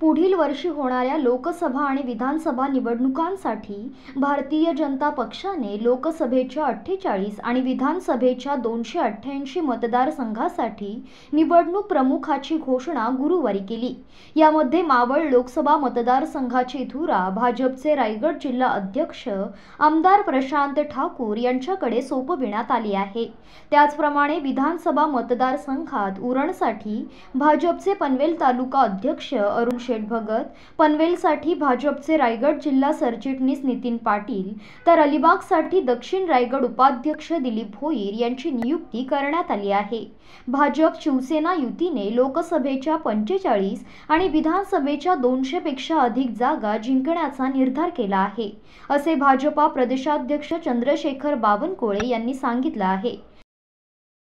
पुढील वर्षी होणाऱ्या लोकसभा आणि विधानसभा निवडणुकांसाठी भारतीय जनता पक्षाने लोकसभेच्या अठ्ठेचाळीस आणि विधानसभेच्या दोनशे अठ्ठ्याऐंशी मतदारसंघासाठी निवडणूक प्रमुखाची घोषणा गुरुवारी केली यामध्ये मावळ लोकसभा मतदारसंघाची धुरा भाजपचे रायगड जिल्हा अध्यक्ष आमदार प्रशांत ठाकूर यांच्याकडे सोपविण्यात आली आहे त्याचप्रमाणे विधानसभा मतदारसंघात उरणसाठी भाजपचे पनवेल तालुका अध्यक्ष अरुण शेठ भगत पनवेलसाठी भाजपचे रायगड जिल्हा सरचिटणीस नितीन पाटील तर अलिबागसाठी दक्षिण रायगड उपाध्यक्ष दिलीप भोईर यांची नियुक्ती करण्यात आली आहे भाजप शिवसेना युतीने लोकसभेच्या पंचेचाळीस आणि विधानसभेच्या दोनशेपेक्षा अधिक जागा जिंकण्याचा निर्धार केला आहे असे भाजपा प्रदेशाध्यक्ष चंद्रशेखर बावनकुळे यांनी सांगितलं आहे